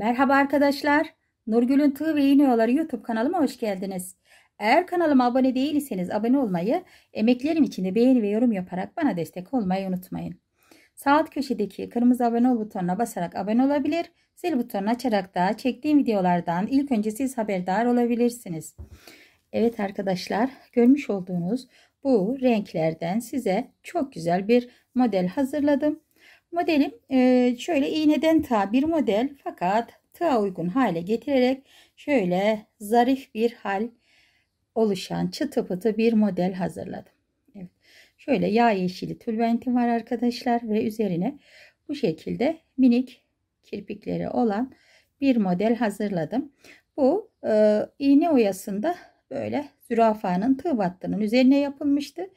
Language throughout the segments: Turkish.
Merhaba arkadaşlar. Nurgül'ün Tığ ve İğne Yolları YouTube kanalıma hoş geldiniz. Eğer kanalıma abone değilseniz abone olmayı, emeklerim için de beğeni ve yorum yaparak bana destek olmayı unutmayın. Sağ alt köşedeki kırmızı abone ol butonuna basarak abone olabilir, zil butonunu açarak da çektiğim videolardan ilk önce siz haberdar olabilirsiniz. Evet arkadaşlar, görmüş olduğunuz bu renklerden size çok güzel bir model hazırladım. Modelim şöyle iğneden tığ bir model fakat tığa uygun hale getirerek şöyle zarif bir hal oluşan çıtı pıtı bir model hazırladım. Evet. Şöyle yağ yeşili tülbentim var arkadaşlar ve üzerine bu şekilde minik kirpikleri olan bir model hazırladım. Bu e, iğne oyasında böyle zürafanın tığ battının üzerine yapılmıştı.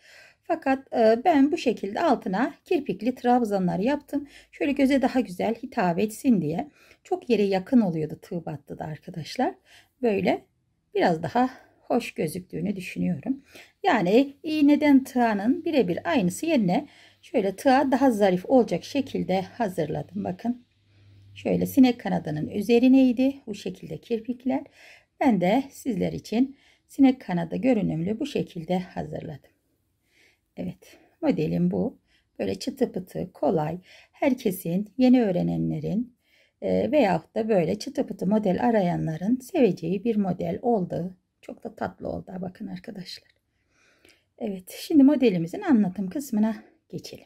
Fakat ben bu şekilde altına kirpikli trabzanlar yaptım. Şöyle göze daha güzel hitap etsin diye. Çok yere yakın oluyordu tığ battı da arkadaşlar. Böyle biraz daha hoş gözüktüğünü düşünüyorum. Yani iğneden tığanın birebir aynısı yerine şöyle tığa daha zarif olacak şekilde hazırladım. Bakın şöyle sinek kanadının üzerineydi bu şekilde kirpikler. Ben de sizler için sinek kanadı görünümlü bu şekilde hazırladım. Evet modelim bu. Böyle çıtı pıtı kolay herkesin yeni öğrenenlerin e, veyahut da böyle çıtı pıtı model arayanların seveceği bir model oldu. Çok da tatlı oldu bakın arkadaşlar. Evet şimdi modelimizin anlatım kısmına geçelim.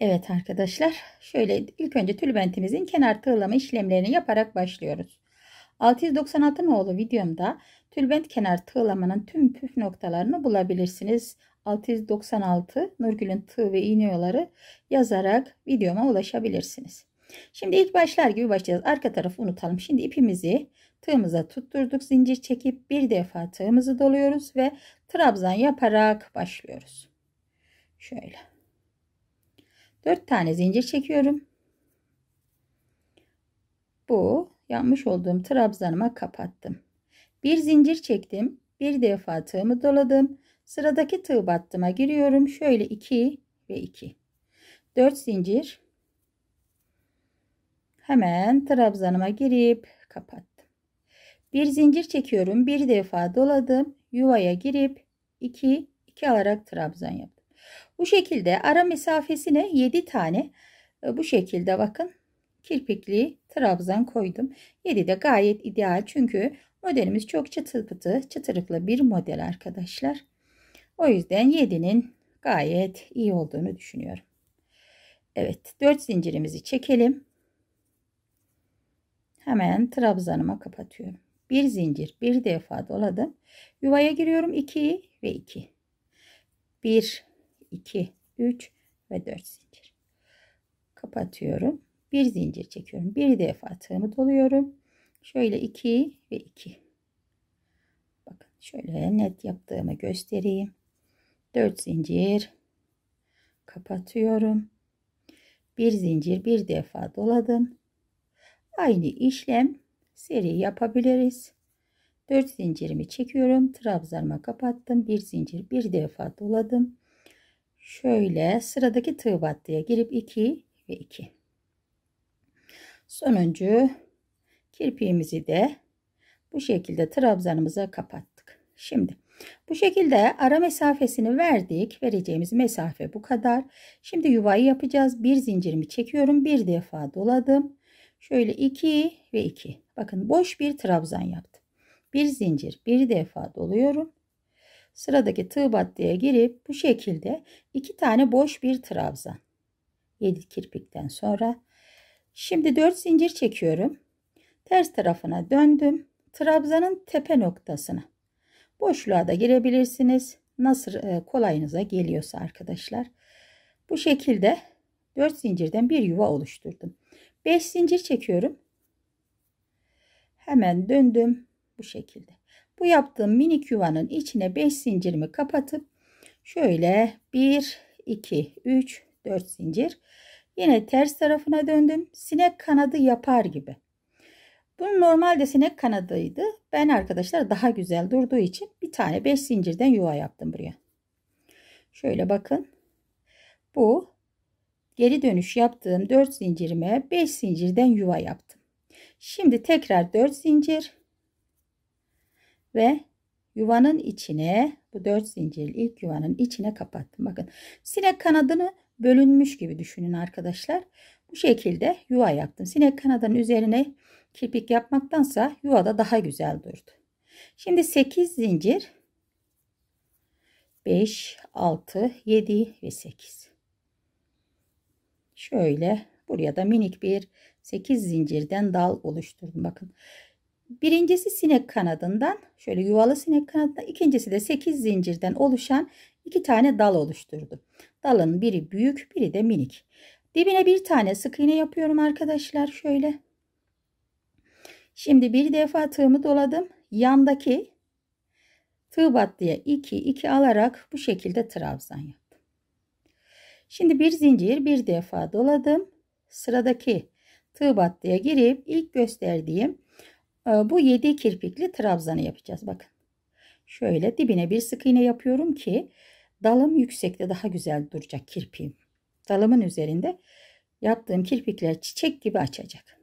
Evet arkadaşlar şöyle ilk önce tülbentimizin kenar tığlama işlemlerini yaparak başlıyoruz. 696 nolu videomda Tülbent kenar tığlamanın tüm püf noktalarını bulabilirsiniz. 696 Nurgül'ün tığ ve iğne yolları yazarak videoma ulaşabilirsiniz. Şimdi ilk başlar gibi başlayacağız. Arka tarafı unutalım. Şimdi ipimizi tığımıza tutturduk. Zincir çekip bir defa tığımızı doluyoruz ve trabzan yaparak başlıyoruz. Şöyle. 4 tane zincir çekiyorum. Bu yapmış olduğum trabzanıma kapattım. Bir zincir çektim. Bir defa tığımı doladım. Sıradaki tığ battıma giriyorum. Şöyle 2 ve 2. 4 zincir. Hemen trabzanıma girip kapattım. Bir zincir çekiyorum. Bir defa doladım. Yuvaya girip 2 2 alarak trabzan yaptım. Bu şekilde ara mesafesine 7 tane e, bu şekilde bakın kirpikli trabzan koydum. 7 de gayet ideal çünkü Modelimiz çok çıtı pıtı çıtırıklı bir model arkadaşlar. O yüzden 7'nin gayet iyi olduğunu düşünüyorum. Evet 4 zincirimizi çekelim. Hemen trabzanıma kapatıyorum. Bir zincir bir defa doladım. Yuvaya giriyorum 2 ve 2. 1 2 3 ve 4 zincir. Kapatıyorum. Bir zincir çekiyorum. Bir defa tığımı doluyorum. Şöyle 2 ve 2. Bakın şöyle net yaptığımı göstereyim. 4 zincir kapatıyorum. Bir zincir bir defa doladım. Aynı işlem seri yapabiliriz. 4 zincirimi çekiyorum. Trabzanıma kapattım. Bir zincir bir defa doladım. Şöyle sıradaki tığ battıya girip 2 ve 2. Sonuncu Kirpiğimizi de bu şekilde trabzanımıza kapattık. Şimdi bu şekilde ara mesafesini verdik. Vereceğimiz mesafe bu kadar. Şimdi yuvayı yapacağız. Bir zincirimi çekiyorum. Bir defa doladım. Şöyle 2 ve 2. Bakın boş bir trabzan yaptım. Bir zincir bir defa doluyorum. Sıradaki tığ battıya girip bu şekilde iki tane boş bir trabzan. 7 kirpikten sonra. Şimdi 4 zincir çekiyorum. Ters tarafına döndüm. Trabzanın tepe noktasına. Boşluğa da girebilirsiniz. Nasıl e, kolayınıza geliyorsa arkadaşlar. Bu şekilde 4 zincirden bir yuva oluşturdum. 5 zincir çekiyorum. Hemen döndüm bu şekilde. Bu yaptığım minik yuvanın içine 5 zincirimi kapatıp şöyle 1 2 3 4 zincir. Yine ters tarafına döndüm. Sinek kanadı yapar gibi. Bu normalde sinek kanadıydı. Ben arkadaşlar daha güzel durduğu için bir tane 5 zincirden yuva yaptım buraya. Şöyle bakın. Bu geri dönüş yaptığım 4 zincirime 5 zincirden yuva yaptım. Şimdi tekrar 4 zincir ve yuvanın içine bu 4 zincirli ilk yuvanın içine kapattım. Bakın sinek kanadını bölünmüş gibi düşünün arkadaşlar. Bu şekilde yuva yaptım. Sinek kanadının üzerine kirpik yapmaktansa yuvada daha güzel durdu. Şimdi 8 zincir 5, 6, 7 ve 8. Şöyle buraya da minik bir 8 zincirden dal oluşturdum. Bakın birincisi sinek kanadından şöyle yuvalı sinek kanadından ikincisi de 8 zincirden oluşan iki tane dal oluşturdu. Dalın biri büyük biri de minik. Dibine bir tane sık iğne yapıyorum arkadaşlar şöyle. Şimdi bir defa tığımı doladım. Yandaki tığ battıya 2 2 alarak bu şekilde trabzan yaptım. Şimdi bir zincir bir defa doladım. Sıradaki tığ battıya girip ilk gösterdiğim e, bu 7 kirpikli trabzanı yapacağız. Bakın. Şöyle dibine bir sık iğne yapıyorum ki dalım yüksekte daha güzel duracak kirpiğim. Dalımın üzerinde yaptığım kirpikler çiçek gibi açacak.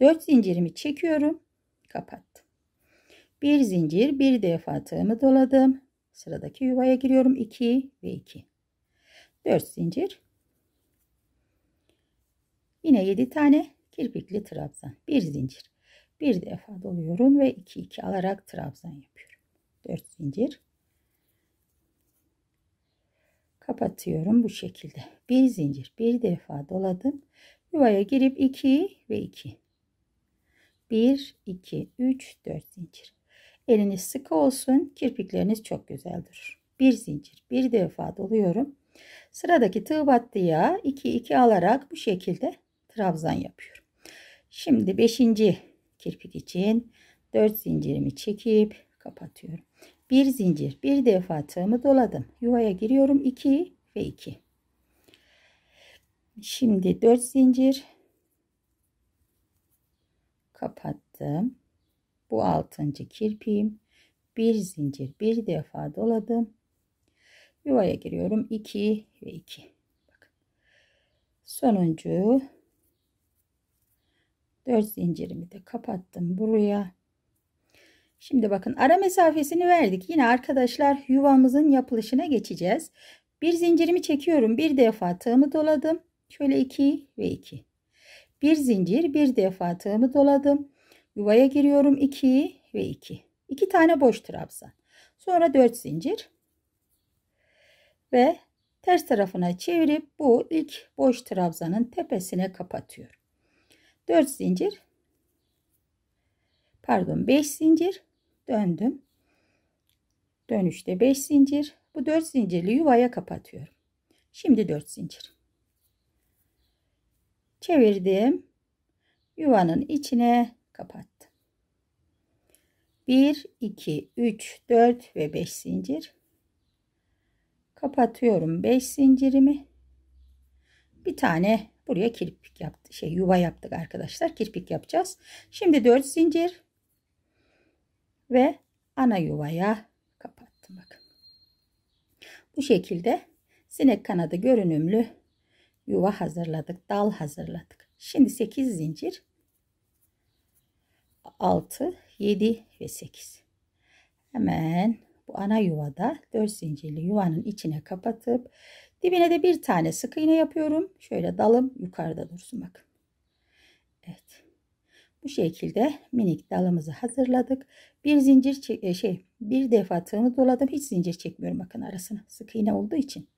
4 zincirimi çekiyorum. Kapattım. Bir zincir bir defa tığımı doladım. Sıradaki yuvaya giriyorum. 2 ve 2. 4 zincir. Yine 7 tane kirpikli trabzan. Bir zincir. Bir defa doluyorum ve 2 2 alarak trabzan yapıyorum. 4 zincir. Kapatıyorum bu şekilde. Bir zincir bir defa doladım. Yuvaya girip 2 ve 2. 1, 2, 3, 4 zincir. Eliniz sıkı olsun. Kirpikleriniz çok güzel durur. Bir zincir. Bir defa doluyorum. Sıradaki tığ battıya 2, 2 alarak bu şekilde trabzan yapıyorum. Şimdi 5. kirpik için 4 zincirimi çekip kapatıyorum. Bir zincir. Bir defa tığımı doladım. Yuvaya giriyorum. 2 ve 2. Şimdi 4 zincir kapattım. Bu altıncı kirpiğim. Bir zincir bir defa doladım. Yuvaya giriyorum. 2 ve 2. Bakın. Sonuncu 4 zincirimi de kapattım buraya. Şimdi bakın ara mesafesini verdik. Yine arkadaşlar yuvamızın yapılışına geçeceğiz. Bir zincirimi çekiyorum. Bir defa tığımı doladım. Şöyle 2 ve 2. Bir zincir bir defa tığımı doladım. Yuvaya giriyorum 2 ve 2. 2 tane boş trabzan. Sonra 4 zincir ve ters tarafına çevirip bu ilk boş trabzanın tepesine kapatıyorum. 4 zincir pardon 5 zincir döndüm. Dönüşte 5 zincir. Bu 4 zincirli yuvaya kapatıyorum. Şimdi 4 zincir çevirdim. Yuvanın içine kapattım. 1, 2, 3, 4 ve 5 zincir. Kapatıyorum 5 zincirimi. Bir tane buraya kirpik yaptı. Şey yuva yaptık arkadaşlar. Kirpik yapacağız. Şimdi 4 zincir ve ana yuvaya kapattım. Bakın. Bu şekilde sinek kanadı görünümlü yuva hazırladık, dal hazırladık. Şimdi 8 zincir 6, 7 ve 8. Hemen bu ana yuvada 4 zincirli yuvanın içine kapatıp dibine de bir tane sık iğne yapıyorum. Şöyle dalım yukarıda dursun bak. Evet. Bu şekilde minik dalımızı hazırladık. Bir zincir e, şey bir defa tığını doladım. Hiç zincir çekmiyorum bakın arasına. Sık iğne olduğu için.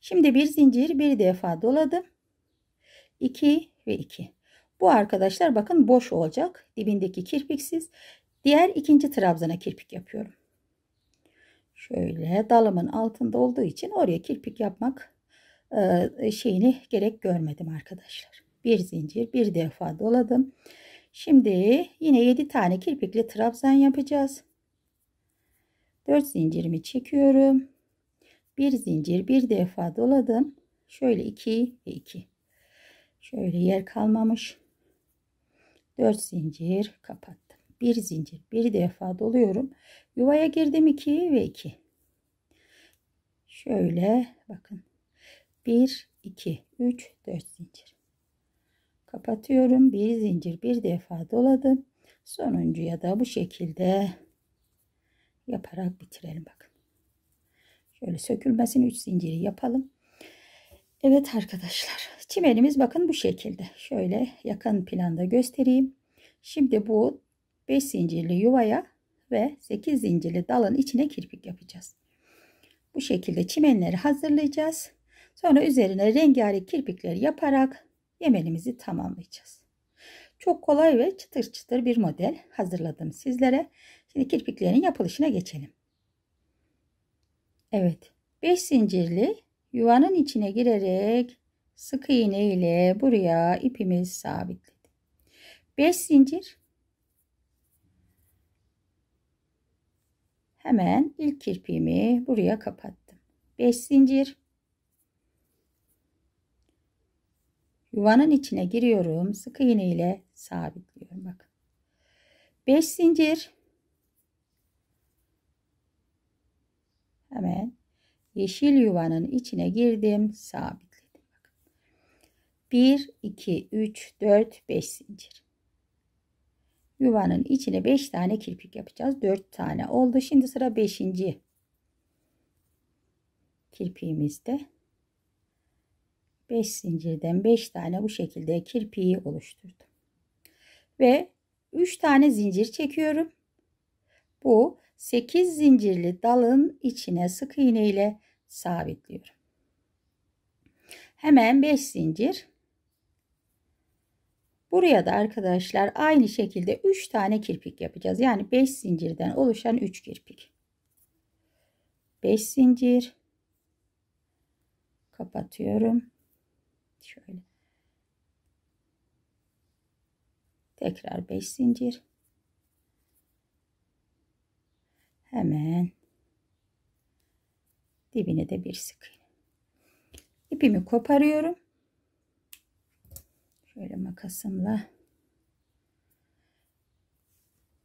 Şimdi bir zincir bir defa doladım. 2 ve 2. Bu arkadaşlar bakın boş olacak. Dibindeki kirpiksiz. Diğer ikinci trabzana kirpik yapıyorum. Şöyle dalımın altında olduğu için oraya kirpik yapmak e, şeyini gerek görmedim arkadaşlar. Bir zincir bir defa doladım. Şimdi yine 7 tane kirpikli trabzan yapacağız. 4 zincirimi çekiyorum bir zincir bir defa doladım şöyle 2 ve 2 şöyle yer kalmamış 4 zincir kapattım bir zincir bir defa doluyorum yuvaya girdim 2 ve 2 şöyle bakın 1 2 3 4 zincir kapatıyorum bir zincir bir defa doladım sonuncuya da bu şekilde yaparak bitirelim bakın Şöyle sökülmesini 3 zinciri yapalım. Evet arkadaşlar çimenimiz bakın bu şekilde. Şöyle yakın planda göstereyim. Şimdi bu 5 zincirli yuvaya ve 8 zincirli dalın içine kirpik yapacağız. Bu şekilde çimenleri hazırlayacağız. Sonra üzerine rengarenk kirpikleri yaparak yemenimizi tamamlayacağız. Çok kolay ve çıtır çıtır bir model hazırladım sizlere. Şimdi kirpiklerin yapılışına geçelim. Evet. 5 zincirli yuvanın içine girerek sık iğne ile buraya ipimizi sabitledik. 5 zincir hemen ilk kirpiğimi buraya kapattım. 5 zincir yuvanın içine giriyorum. Sık iğne ile sabitliyorum. Bakın. 5 zincir Hemen yeşil yuvanın içine girdim. Sabitledim. Bakın. 1, 2, 3, 4, 5 zincir. Yuvanın içine 5 tane kirpik yapacağız. 4 tane oldu. Şimdi sıra 5. kirpiğimizde. 5 zincirden 5 tane bu şekilde kirpiği oluşturdum. Ve 3 tane zincir çekiyorum. Bu 8 zincirli dalın içine sık iğne ile sabitliyorum. Hemen 5 zincir. Buraya da arkadaşlar aynı şekilde 3 tane kirpik yapacağız. Yani 5 zincirden oluşan 3 kirpik. 5 zincir. Kapatıyorum. Şöyle. Tekrar 5 zincir. dibine de bir sık iğne. İpimi koparıyorum. Şöyle makasımla.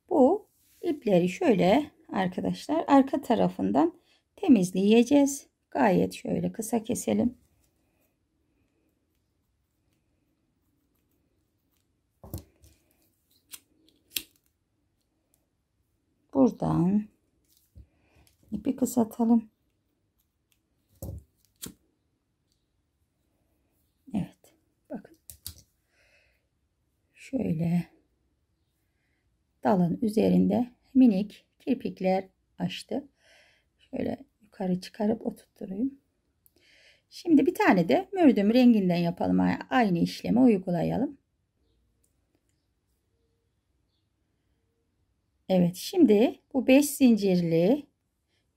Bu ipleri şöyle arkadaşlar arka tarafından temizleyeceğiz. Gayet şöyle kısa keselim. Buradan ipi kısaltalım. dalın üzerinde minik kirpikler açtı. Şöyle yukarı çıkarıp oturtturayım. Şimdi bir tane de mürdüm renginden yapalım. Aynı işlemi uygulayalım. Evet şimdi bu 5 zincirli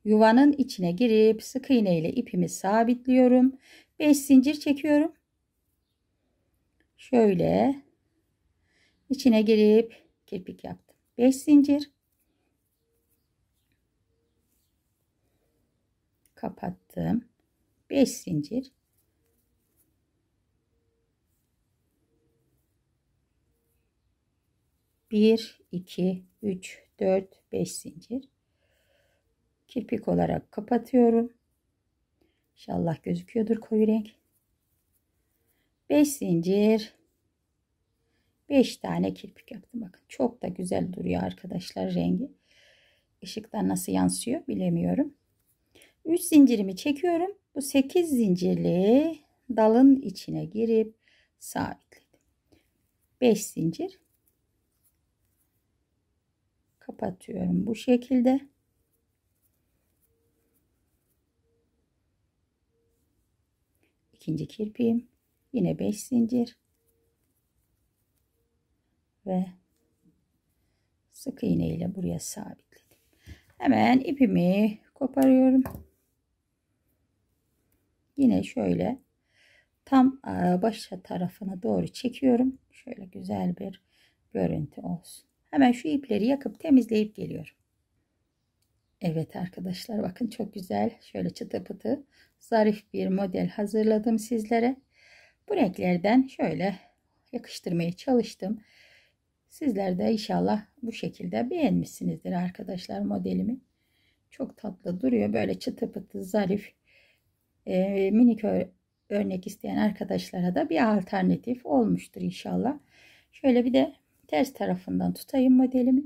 yuvanın içine girip sık iğne ile ipimi sabitliyorum. 5 zincir çekiyorum. Şöyle içine girip kirpik yaptım. 5 zincir kapattım 5 zincir bir iki üç dört beş zincir kirpik olarak kapatıyorum İnşallah gözüküyordur koyu renk 5 zincir 5 tane kirpik yaptım. Bakın çok da güzel duruyor arkadaşlar rengi. Işıktan nasıl yansıyor bilemiyorum. 3 zincirimi çekiyorum. Bu 8 zincirli dalın içine girip sabitledim. 5 zincir kapatıyorum bu şekilde. İkinci kirpiğim yine 5 zincir ve sık iğne ile buraya sabitledim. Hemen ipimi koparıyorum. Yine şöyle tam e, başa tarafına doğru çekiyorum. Şöyle güzel bir görüntü olsun. Hemen şu ipleri yakıp temizleyip geliyorum. Evet arkadaşlar bakın çok güzel şöyle çıtı pıtı zarif bir model hazırladım sizlere. Bu renklerden şöyle yakıştırmaya çalıştım. Sizler de inşallah bu şekilde beğenmişsinizdir arkadaşlar modelimi. Çok tatlı duruyor. Böyle çıtı pıtı zarif e, minik örnek isteyen arkadaşlara da bir alternatif olmuştur inşallah. Şöyle bir de ters tarafından tutayım modelimi.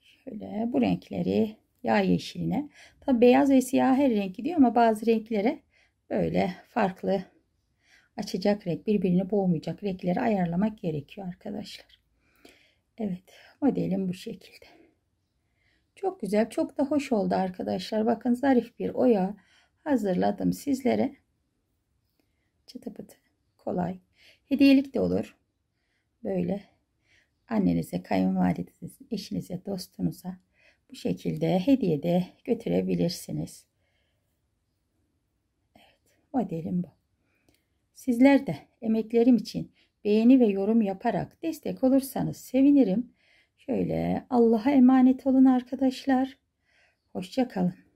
Şöyle bu renkleri yağ yeşiline. Tabi beyaz ve siyah her renk gidiyor ama bazı renklere böyle farklı açacak renk birbirini boğmayacak renkleri ayarlamak gerekiyor arkadaşlar. Evet modelim bu şekilde. Çok güzel çok da hoş oldu arkadaşlar. Bakın zarif bir oya hazırladım sizlere. Çıtı pıtı kolay. Hediyelik de olur. Böyle annenize, kayınvalidenize, eşinize, dostunuza bu şekilde hediye de götürebilirsiniz. Evet modelim bu. Sizler de emeklerim için beğeni ve yorum yaparak destek olursanız sevinirim. Şöyle Allah'a emanet olun arkadaşlar. Hoşça kalın.